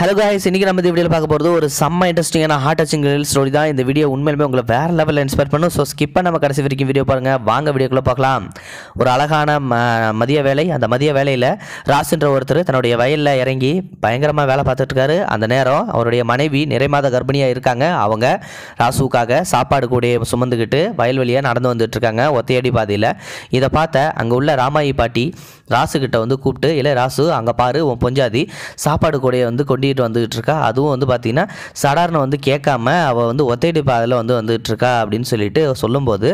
hello guys இன்றைக்கி நம்ம இந்த வீடியோவில் பார்க்க போகிறது ஒரு செம்ம இன்ட்ரெஸ்டிங்கான ஹார்ட் டச்சிங் ரீல் ஸ்டோரி தான் இந்த வீடியோ உண்மையிலுமே உங்களை வேறு லெவலில் இன்ஸ்பைர் பண்ணும் ஸோ ஸ்கிப்பாக நம்ம கடைசி வரைக்கும் வீடியோ பாருங்கள் வாங்க வீடியோக்குள்ளே பார்க்கலாம் ஒரு அழகான ம மதிய வேலை அந்த மதிய வேலையில் ராசுன்ற ஒருத்தர் தன்னுடைய வயலில் இறங்கி பயங்கரமாக வேலை பார்த்துட்ருக்காரு அந்த நேரம் அவருடைய மனைவி நிறைமாத கர்ப்பிணியாக இருக்காங்க அவங்க ராசுவுக்காக சாப்பாடு கூட சுமந்துக்கிட்டு வயல்வெளியாக நடந்து வந்துட்டுருக்காங்க ஒத்தையடி பாதையில் இதை பார்த்த அங்கே உள்ள ராமாயி பாட்டி ராசுக்கிட்ட வந்து கூப்பிட்டு இல்லை ராசு அங்கே பாரு உன் பொஞ்சாதி சாப்பாடு கூடையை வந்து கொண்டு உருட்டிகிட்டு வந்துகிட்டு இருக்கா அதுவும் வந்து பார்த்திங்கன்னா சடார்னு வந்து கேட்காம அவள் வந்து ஒத்தையடி பாதையில் வந்து வந்துகிட்டு இருக்கா அப்படின்னு சொல்லிட்டு சொல்லும்போது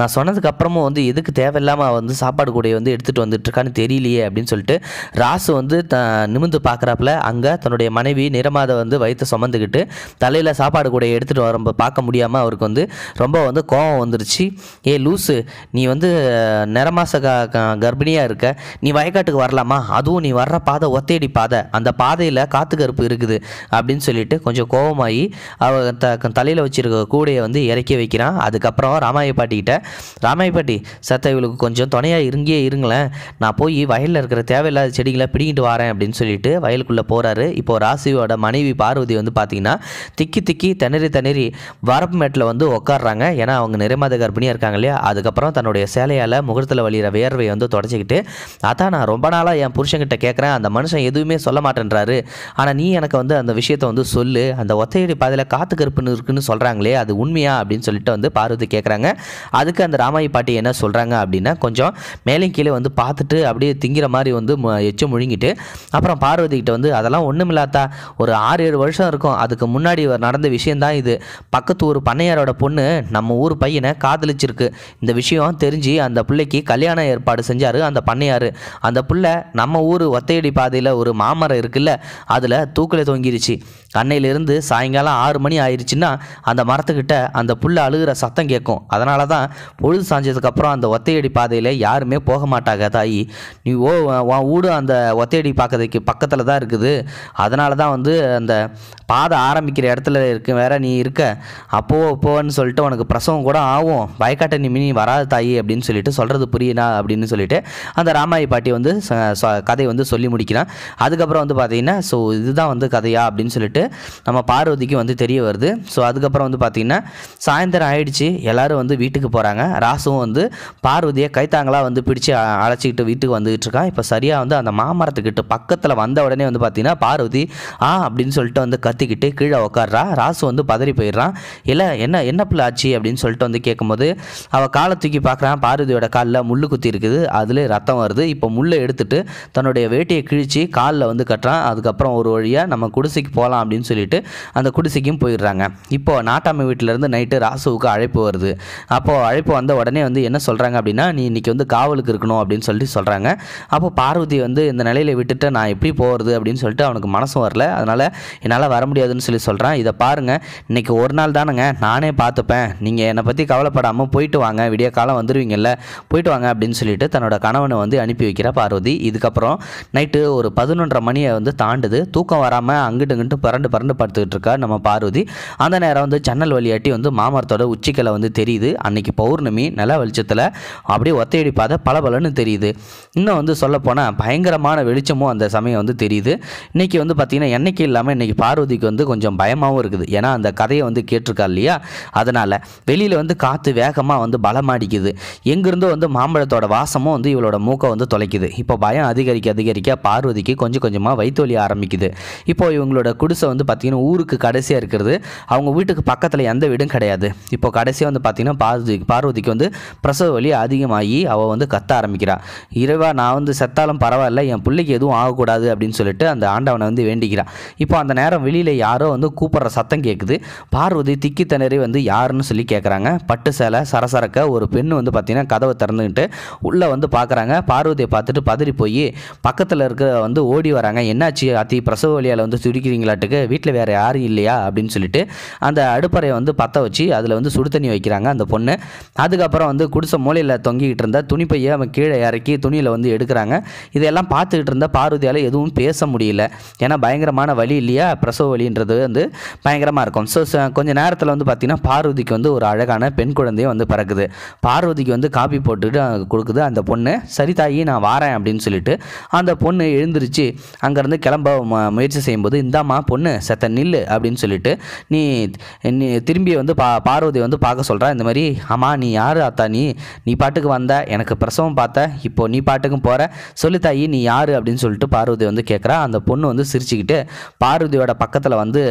நான் சொன்னதுக்கப்புறமும் வந்து எதுக்கு தேவையில்லாமல் அவள் வந்து சாப்பாடு கூடையை வந்து எடுத்துகிட்டு வந்துட்டு இருக்கான்னு தெரியலையே அப்படின்னு சொல்லிட்டு ராசு வந்து த நிமிந்து பார்க்குறாப்புல அங்கே தன்னுடைய மனைவி நிறமாத வந்து வயிற்று சுமந்துக்கிட்டு தலையில் சாப்பாடு கூட எடுத்துகிட்டு வர பார்க்க முடியாமல் அவருக்கு வந்து ரொம்ப வந்து கோவம் வந்துருச்சு ஏ லூஸு நீ வந்து நிறமாச க கர்ப்பிணியாக இருக்க நீ வயக்காட்டுக்கு வரலாமா அதுவும் நீ வர்ற பாதை ஒத்தையடி பாதை அந்த பாதையில் காற்று செருப்பு இருக்குது அப்படின்னு சொல்லிட்டு கொஞ்சம் கோபமாகி அவ த தலையில் வச்சுருக்க கூடையை வந்து இறக்கி வைக்கிறான் அதுக்கப்புறம் ராமாய பாட்டிக்கிட்ட ராமாய பாட்டி சத்த இவளுக்கு கொஞ்சம் துணையாக இருங்கே இருங்களேன் நான் போய் வயலில் இருக்கிற தேவையில்லாத செடிகளை பிடிங்கிட்டு வரேன் அப்படின்னு சொல்லிட்டு வயலுக்குள்ளே போகிறாரு இப்போது ராசியோட மனைவி பார்வதி வந்து பார்த்திங்கன்னா திக்கி திக்கி திணறி திணறி வரப்பு மேட்டில் வந்து உட்காடுறாங்க ஏன்னா அவங்க நிறைமாத கர்ப்பிணியாக இருக்காங்க இல்லையா அதுக்கப்புறம் தன்னுடைய சேலையால் முகத்தில் வழிகிற வேர்வை வந்து தொடச்சிக்கிட்டு அதான் நான் ரொம்ப நாளாக என் புருஷங்கிட்ட கேட்குறேன் அந்த மனுஷன் எதுவுமே சொல்ல மாட்டேன்றாரு ஆனால் நீ நீ எனக்கு வந்து அந்த விஷயத்தை வந்து சொல்லு அந்த ஒத்தையடி பாதையில் காத்து கருப்புன்னு இருக்குன்னு சொல்கிறாங்களே அது உண்மையா அப்படின்னு சொல்லிட்டு வந்து பார்வதி கேட்குறாங்க அதுக்கு அந்த ராமாயி பாட்டி என்ன சொல்கிறாங்க அப்படின்னா கொஞ்சம் மேலே கீழே வந்து பார்த்துட்டு அப்படியே திங்கிற மாதிரி வந்து எச்சு முழுங்கிட்டு அப்புறம் பார்வதி கிட்ட வந்து அதெல்லாம் ஒன்றும் இல்லாத்தா ஒரு ஆறு ஏழு வருஷம் இருக்கும் அதுக்கு முன்னாடி நடந்த விஷயந்தான் இது பக்கத்து ஊர் பண்ணையாரோட பொண்ணு நம்ம ஊர் பையனை காதலிச்சிருக்கு இந்த விஷயம் தெரிஞ்சு அந்த பிள்ளைக்கு கல்யாண ஏற்பாடு செஞ்சார் அந்த பண்ணையார் அந்த பிள்ளை நம்ம ஊர் ஒத்தையடி பாதையில் ஒரு மாமரம் இருக்குல்ல அதில் தூக்கில் தொங்கிருச்சு அன்னையிலிருந்து சாயங்காலம் ஆறு மணி ஆயிடுச்சுன்னா அந்த மரத்துக்கிட்ட அந்த புல்லை அழுகிற சத்தம் கேட்கும் அதனால தான் பொழுது சாஞ்சதுக்கப்புறம் அந்த ஒத்தையடி பாதையில் யாருமே போக மாட்டாங்க தாயி நீ ஓ உன் அந்த ஒத்தையடி பார்க்கறதுக்கு பக்கத்தில் தான் இருக்குது அதனால தான் வந்து அந்த பாதை ஆரம்பிக்கிற இடத்துல இருக்கு வேற நீ இருக்க அப்போ போன்னு சொல்லிட்டு உனக்கு பிரசவம் கூட ஆகும் பயக்காட்டை நீ நீ வராது தாயி அப்படின்னு சொல்லிட்டு சொல்கிறது புரியுனா அப்படின்னு சொல்லிட்டு அந்த ராமாயி பாட்டி வந்து கதை வந்து சொல்லி முடிக்கிறான் அதுக்கப்புறம் வந்து பார்த்தீங்கன்னா ஸோ இதுதான் வந்து கதையா அப்படின்னு சொல்லிட்டு நம்ம பார்வதிக்கு வந்து தெரிய வருது ஸோ அதுக்கப்புறம் வந்து பார்த்திங்கன்னா சாயந்தரம் ஆயிடுச்சு எல்லோரும் வந்து வீட்டுக்கு போகிறாங்க ராசுவும் வந்து பார்வதியை கைத்தாங்களாக வந்து பிடிச்சி அழைச்சிக்கிட்டு வீட்டுக்கு வந்துகிட்டு இருக்கான் இப்போ சரியாக வந்து அந்த மாமரத்துக்கிட்டு பக்கத்தில் வந்த உடனே வந்து பார்த்திங்கன்னா பார்வதி ஆ அப்படின்னு சொல்லிட்டு வந்து கத்திக்கிட்டு கீழே உட்காடுறா ராசு வந்து பதறி போயிடுறான் இல்லை என்ன என்ன பிள்ளை ஆச்சு அப்படின்னு சொல்லிட்டு வந்து கேட்கும்போது அவள் காலை தூக்கி பார்க்குறான் பார்வதியோட காலில் முள் குத்தி இருக்குது அதில் ரத்தம் வருது இப்போ முள்ளை எடுத்துட்டு தன்னுடைய வேட்டியை கிழிச்சு காலில் வந்து கட்டுறான் அதுக்கப்புறம் ஒரு வழியாக நம்ம குடிசைக்கு போகலாம் அப்படின்னு அப்படின்னு சொல்லிட்டு அந்த குடிசைக்கும் போயிடுறாங்க இப்போ நாட்டாமை வீட்டிலேருந்து நைட்டு ராசுவுக்கு அழைப்பு வருது அப்போது அழைப்பு வந்த உடனே வந்து என்ன சொல்கிறாங்க அப்படின்னா நீ இன்னைக்கு வந்து காவலுக்கு இருக்கணும் அப்படின்னு சொல்லிட்டு சொல்கிறாங்க அப்போ பார்வதி வந்து இந்த நிலையில விட்டுட்டு நான் எப்படி போகிறது அப்படின்னு சொல்லிட்டு அவனுக்கு மனசும் வரல அதனால் என்னால் வர முடியாதுன்னு சொல்லி சொல்கிறான் இதை பாருங்கள் இன்னைக்கு ஒரு நாள் தானுங்க நானே பார்த்துப்பேன் நீங்கள் என்னை பற்றி கவலைப்படாமல் போயிட்டு வாங்க விடிய காலம் வந்துடுவீங்கல்ல போயிட்டு வாங்க அப்படின்னு சொல்லிட்டு தன்னோட கணவனை வந்து அனுப்பி வைக்கிற பார்வதி இதுக்கப்புறம் நைட்டு ஒரு பதினொன்றரை மணியை வந்து தாண்டுது தூக்கம் வராமல் அங்கிட்டு இங்கிட்டு பிறண்டு பறந்து பறந்து படுத்துக்கிட்டு இருக்கா நம்ம பார்வதி அந்த நேரம் வந்து ஜன்னல் வழியாட்டி வந்து மாமரத்தோட உச்சிக்கலை வந்து தெரியுது அன்னைக்கு பௌர்ணமி நில வெளிச்சத்தில் அப்படியே ஒத்தையடி பாதை பளபளன்னு தெரியுது இன்னும் வந்து சொல்லப்போனால் பயங்கரமான வெளிச்சமும் அந்த சமயம் வந்து தெரியுது இன்னைக்கு வந்து பார்த்தீங்கன்னா என்னைக்கு இல்லாமல் இன்னைக்கு பார்வதிக்கு வந்து கொஞ்சம் பயமாகவும் இருக்குது ஏன்னா அந்த கதையை வந்து கேட்டிருக்கா இல்லையா அதனால் வெளியில் வந்து காற்று வேகமாக வந்து பலமாடிக்குது எங்கேருந்தோ வந்து மாம்பழத்தோட வாசமும் வந்து இவளோட மூக்கை வந்து தொலைக்குது இப்போ பயம் அதிகரிக்க அதிகரிக்க பார்வதிக்கு கொஞ்சம் கொஞ்சமாக வயிற்று ஆரம்பிக்குது இப்போ இவங்களோட குடிசை ஹவுஸை வந்து பார்த்திங்கன்னா ஊருக்கு கடைசியாக இருக்கிறது அவங்க வீட்டுக்கு பக்கத்தில் எந்த வீடும் கிடையாது இப்போ கடைசியாக வந்து பார்த்திங்கன்னா பார்வதி பார்வதிக்கு வந்து பிரசவ வலி அதிகமாகி அவள் வந்து கத்த ஆரம்பிக்கிறான் இறைவா நான் வந்து செத்தாலும் பரவாயில்ல என் பிள்ளைக்கு எதுவும் ஆகக்கூடாது அப்படின்னு சொல்லிட்டு அந்த ஆண்டவனை வந்து வேண்டிக்கிறான் இப்போ அந்த நேரம் வெளியில் யாரோ வந்து கூப்பிட்ற சத்தம் கேட்குது பார்வதி திக்கி திணறி வந்து யாருன்னு சொல்லி கேட்குறாங்க பட்டு சேலை சரசரக்க ஒரு பெண் வந்து பார்த்திங்கன்னா கதவை திறந்துக்கிட்டு உள்ளே வந்து பார்க்குறாங்க பார்வதியை பார்த்துட்டு பதறி போய் பக்கத்தில் இருக்கிற வந்து ஓடி வராங்க என்னாச்சு அத்தி பிரசவ வழியால் வந்து சுருக்கிறீங்களாட்டுக்கு இருக்கு வீட்டில் வேறு யாரும் இல்லையா அப்படின்னு சொல்லிட்டு அந்த அடுப்பறையை வந்து பற்ற வச்சு அதில் வந்து சுடு தண்ணி வைக்கிறாங்க அந்த பொண்ணு அதுக்கப்புறம் வந்து குடிசை மூலையில் தொங்கிக்கிட்டு இருந்த துணிப்பையை அவன் கீழே இறக்கி துணியில் வந்து எடுக்கிறாங்க இதெல்லாம் பார்த்துக்கிட்டு இருந்த பார்வதியால் எதுவும் பேச முடியல ஏன்னா பயங்கரமான வழி இல்லையா பிரசவ வழின்றது வந்து பயங்கரமாக இருக்கும் ஸோ கொஞ்சம் நேரத்தில் வந்து பார்த்திங்கன்னா பார்வதிக்கு வந்து ஒரு அழகான பெண் குழந்தையும் வந்து பறக்குது பார்வதிக்கு வந்து காப்பி போட்டுட்டு கொடுக்குது அந்த பொண்ணு சரி தாயி நான் வாரேன் அப்படின்னு சொல்லிட்டு அந்த பொண்ணு எழுந்திரிச்சு அங்கேருந்து கிளம்ப முயற்சி செய்யும்போது இந்தாம்மா பொண்ணு பொண்ணு செத்த நில்லு அப்படின்னு சொல்லிட்டு நீ திரும்பி வந்து பா பார்வதி வந்து பார்க்க சொல்கிறா இந்த மாதிரி ஆமாம் நீ யார் அத்தா நீ நீ பாட்டுக்கு வந்த எனக்கு பிரசவம் பார்த்த இப்போ நீ பாட்டுக்கும் போகிற சொல்லித்தாயி நீ யார் அப்படின்னு சொல்லிட்டு பார்வதி வந்து கேட்குறா அந்த பொண்ணு வந்து சிரிச்சுக்கிட்டு பார்வதியோட பக்கத்தில் வந்து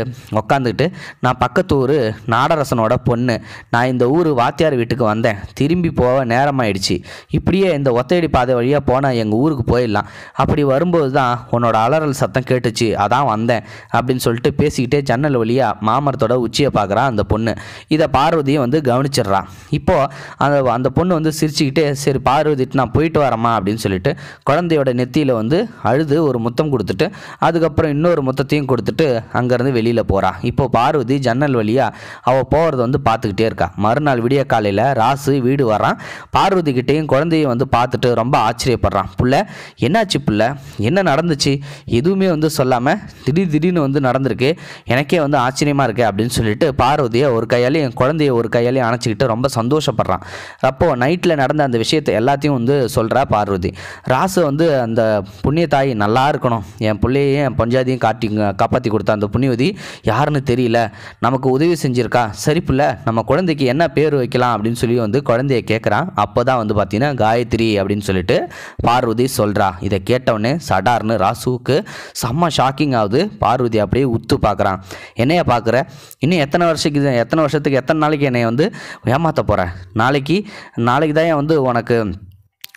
உக்காந்துக்கிட்டு நான் பக்கத்து ஊர் நாடரசனோட பொண்ணு நான் இந்த ஊர் வாத்தியார் வீட்டுக்கு வந்தேன் திரும்பி போக நேரமாகிடுச்சு இப்படியே இந்த ஒத்தையடி பாதை வழியாக போனால் எங்கள் ஊருக்கு போயிடலாம் அப்படி வரும்போது தான் உன்னோட அலறல் சத்தம் கேட்டுச்சு அதான் வந்தேன் அப்படின்னு சொல்லிட்டு பேசிக்கிட்டே ஜன்னல் வழியாக மாமரத்தோட உச்சியை பார்க்குறான் அந்த பொண்ணு இதை பார்வதியை வந்து கவனிச்சிடுறான் இப்போது அந்த அந்த பொண்ணு வந்து சிரிச்சுக்கிட்டே சரி பார்வதிட்டு நான் போயிட்டு வரேம்மா அப்படின்னு சொல்லிட்டு குழந்தையோட நெத்தியில் வந்து அழுது ஒரு முத்தம் கொடுத்துட்டு அதுக்கப்புறம் இன்னொரு முத்தத்தையும் கொடுத்துட்டு அங்கேருந்து வெளியில் போகிறான் இப்போது பார்வதி ஜன்னல் வழியாக அவள் போகிறத வந்து பார்த்துக்கிட்டே இருக்கா மறுநாள் விடிய காலையில் ராசு வீடு வரான் பார்வதி கிட்டேயும் குழந்தையும் வந்து பார்த்துட்டு ரொம்ப ஆச்சரியப்படுறான் புள்ள என்னாச்சு புள்ள என்ன நடந்துச்சு எதுவுமே வந்து சொல்லாமல் திடீர் திடீர்னு வந்து நடந்திருக்கு எனக்கே வந்து ஆச்சரியமாக இருக்குது அப்படின்னு சொல்லிட்டு பார்வதியை ஒரு கையாலையும் என் குழந்தைய ஒரு கையாலையும் அணைச்சிக்கிட்டு ரொம்ப சந்தோஷப்படுறான் அப்போது நைட்டில் நடந்த அந்த விஷயத்தை எல்லாத்தையும் வந்து சொல்கிறா பார்வதி ராசு வந்து அந்த புண்ணிய தாய் நல்லா இருக்கணும் என் பிள்ளையையும் என் பஞ்சாதியும் காட்டி காப்பாற்றி கொடுத்த அந்த புண்ணியவதி யாருன்னு தெரியல நமக்கு உதவி செஞ்சுருக்கா சரி பிள்ள நம்ம குழந்தைக்கு என்ன பேர் வைக்கலாம் அப்படின்னு சொல்லி வந்து குழந்தைய கேட்குறான் அப்போ தான் வந்து பார்த்தீங்கன்னா காயத்ரி அப்படின்னு சொல்லிட்டு பார்வதி சொல்கிறா இதை கேட்டவுடனே சடார்னு ராசுவுக்கு செம்ம ஷாக்கிங் ஆகுது பார்வதி அப்படியே போய் உத்து பார்க்குறான் என்னைய பார்க்குற இன்னும் எத்தனை வருஷத்துக்கு எத்தனை வருஷத்துக்கு எத்தனை நாளைக்கு என்னை வந்து ஏமாற்ற போகிறேன் நாளைக்கு நாளைக்கு தான் வந்து உனக்கு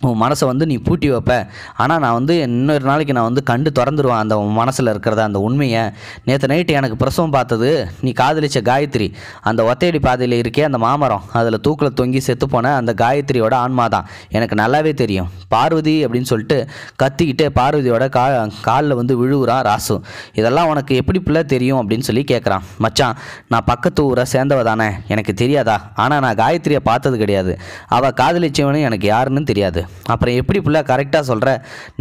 உன் மனசை வந்து நீ பூட்டி வைப்ப ஆனால் நான் வந்து இன்னொரு நாளைக்கு நான் வந்து கண்டு திறந்துருவேன் அந்த உன் மனசில் இருக்கிறத அந்த உண்மையை நேற்று நைட்டு எனக்கு பிரசவம் பார்த்தது நீ காதலிச்ச காயத்ரி அந்த ஒத்தையடி பாதையில் இருக்கே அந்த மாமரம் அதில் தூக்கில் தொங்கி செத்துப்போன அந்த காயத்ரியோட ஆன்மா தான் எனக்கு நல்லாவே தெரியும் பார்வதி அப்படின்னு சொல்லிட்டு கத்திக்கிட்டு பார்வதியோட கா காலில் வந்து விழுவுறான் ராசு இதெல்லாம் உனக்கு எப்படி பிள்ளை தெரியும் அப்படின்னு சொல்லி கேட்குறான் மச்சான் நான் பக்கத்து ஊரை சேர்ந்தவ தானே எனக்கு தெரியாதா ஆனால் நான் காயத்ரியை பார்த்தது கிடையாது அவள் காதலிச்சவனு எனக்கு யாருன்னு தெரியாது அப்புறம் எப்படி புள்ள கரெக்டாக சொல்கிற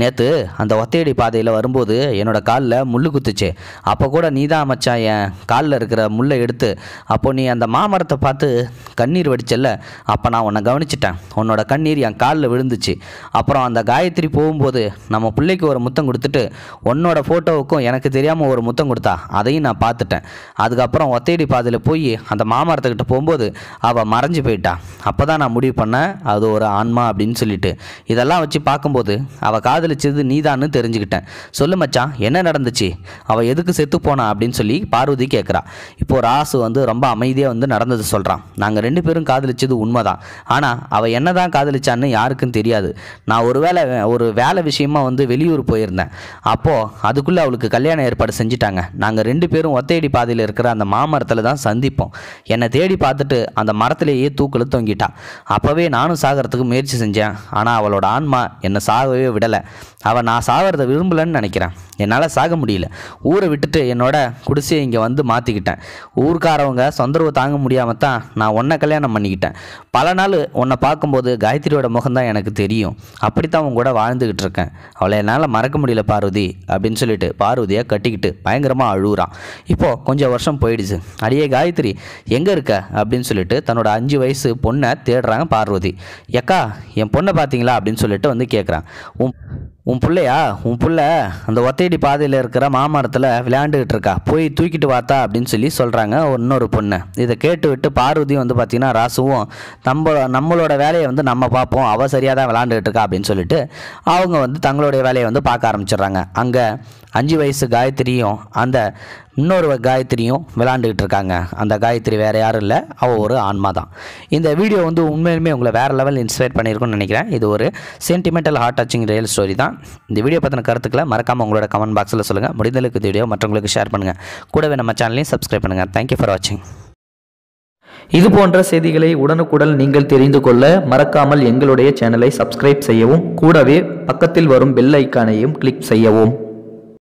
நேற்று அந்த ஒத்தையடி பாதையில் வரும்போது என்னோட காலில் முள் குத்துச்சு அப்போ கூட நீ தான் மச்சான் என் காலில் இருக்கிற முள்ளை எடுத்து அப்போ நீ அந்த மாமரத்தை பார்த்து கண்ணீர் வடிச்சல்ல அப்போ நான் உன்னை கவனிச்சிட்டேன் உன்னோட கண்ணீர் என் காலில் விழுந்துச்சு அப்புறம் அந்த காயத்ரி போகும்போது நம்ம பிள்ளைக்கு ஒரு முத்தம் கொடுத்துட்டு உன்னோட ஃபோட்டோவுக்கும் எனக்கு தெரியாமல் ஒரு முத்தம் கொடுத்தா அதையும் நான் பார்த்துட்டேன் அதுக்கப்புறம் ஒத்தையடி பாதையில் போய் அந்த மாமரத்துக்கிட்ட போகும்போது அவள் மறைஞ்சு போயிட்டான் அப்போ தான் நான் முடிவு பண்ணேன் அது ஒரு ஆன்மா அப்படின்னு சொல்லிட்டு இதெல்லாம் வச்சு பார்க்கும்போது அவள் காதலிச்சது நீதான்னு தெரிஞ்சுக்கிட்டேன் சொல்லு மச்சான் என்ன நடந்துச்சு அவள் எதுக்கு செத்து போனா அப்படின்னு சொல்லி பார்வதி கேட்குறா இப்போ ராசு வந்து ரொம்ப அமைதியாக வந்து நடந்தது சொல்கிறான் நாங்கள் ரெண்டு பேரும் காதலிச்சது உண்மைதான் ஆனால் அவள் என்ன தான் காதலிச்சான்னு யாருக்கும் தெரியாது நான் ஒரு வேளை ஒரு வேலை விஷயமா வந்து வெளியூர் போயிருந்தேன் அப்போது அதுக்குள்ளே அவளுக்கு கல்யாண ஏற்பாடு செஞ்சுட்டாங்க நாங்கள் ரெண்டு பேரும் ஒத்தையடி பாதையில் இருக்கிற அந்த மாமரத்தில் தான் சந்திப்போம் என்னை தேடி பார்த்துட்டு அந்த மரத்திலேயே தூக்கில் தொங்கிட்டா அப்போவே நானும் சாகிறதுக்கு முயற்சி செஞ்சேன் ஆனால் அவளோட ஆன்மா என்னை சாகவே விடலை அவன் நான் சாகிறத விரும்பலன்னு நினைக்கிறேன் என்னால் சாக முடியல ஊரை விட்டுட்டு என்னோட குடிசையை இங்கே வந்து மாற்றிக்கிட்டேன் ஊருக்காரவங்க சொந்தரவு தாங்க முடியாமல் தான் நான் ஒன்றை கல்யாணம் பண்ணிக்கிட்டேன் பல நாள் உன்னை பார்க்கும்போது காயத்ரியோட முகம்தான் எனக்கு தெரியும் அப்படி தான் கூட வாழ்ந்துக்கிட்டு இருக்கேன் அவளை என்னால் மறக்க முடியல பார்வதி அப்படின்னு சொல்லிட்டு பார்வதியை கட்டிக்கிட்டு பயங்கரமாக அழுகுறான் இப்போது கொஞ்சம் வருஷம் போயிடுச்சு அடியே காயத்ரி எங்கே இருக்க அப்படின்னு சொல்லிட்டு தன்னோட அஞ்சு வயசு பொண்ணை தேடுறாங்க பார்வதி எக்கா என் பொண்ணை பார்த்தீங்களா அப்படின்னு சொல்லிட்டு வந்து கேட்குறான் உன் உன் பிள்ளையா உன் பிள்ளை அந்த ஒத்தையடி பாதையில் இருக்கிற மாமரத்தில் விளையாண்டுக்கிட்டு இருக்கா போய் தூக்கிட்டு வாத்தா அப்படின்னு சொல்லி சொல்கிறாங்க இன்னொரு பொண்ணு இதை கேட்டு விட்டு பார்வதியும் வந்து பார்த்திங்கன்னா ராசுவும் நம்ம நம்மளோட வேலையை வந்து நம்ம பார்ப்போம் அவள் சரியாக தான் விளாண்டுக்கிட்டு இருக்கா அப்படின்னு சொல்லிட்டு அவங்க வந்து தங்களுடைய வேலையை வந்து பார்க்க ஆரம்பிச்சிடுறாங்க அங்கே அஞ்சு வயசு காயத்ரியும் அந்த இன்னொரு காயத்ரியும் விளாண்டுக்கிட்டு இருக்காங்க அந்த காயத்ரி வேறு யாரும் இல்லை அவள் ஒரு ஆன்மா தான் இந்த வீடியோ வந்து உண்மையிலுமே உங்களை வேறு லெவல் இன்ஸ்பைர் பண்ணியிருக்குன்னு நினைக்கிறேன் இது ஒரு sentimental heart touching real story தான் இந்த வீடியோ பற்றின கருத்துக்களை மறக்காமல் உங்களோட கமெண்ட் பாக்ஸில் சொல்லுங்கள் முடிந்தளவுக்கு இந்த வீடியோ மற்றவங்களுக்கு ஷேர் பண்ணுங்கள் கூடவே நம்ம சேனலையும் சப்ஸ்கிரைப் பண்ணுங்கள் தேங்க்யூ ஃபார் வாட்சிங் இது போன்ற செய்திகளை உடனுக்குடன் நீங்கள் தெரிந்து கொள்ள மறக்காமல் எங்களுடைய சேனலை சப்ஸ்கிரைப் செய்யவும் கூடவே பக்கத்தில் வரும் பெல் ஐக்கானையும் கிளிக் செய்யவும்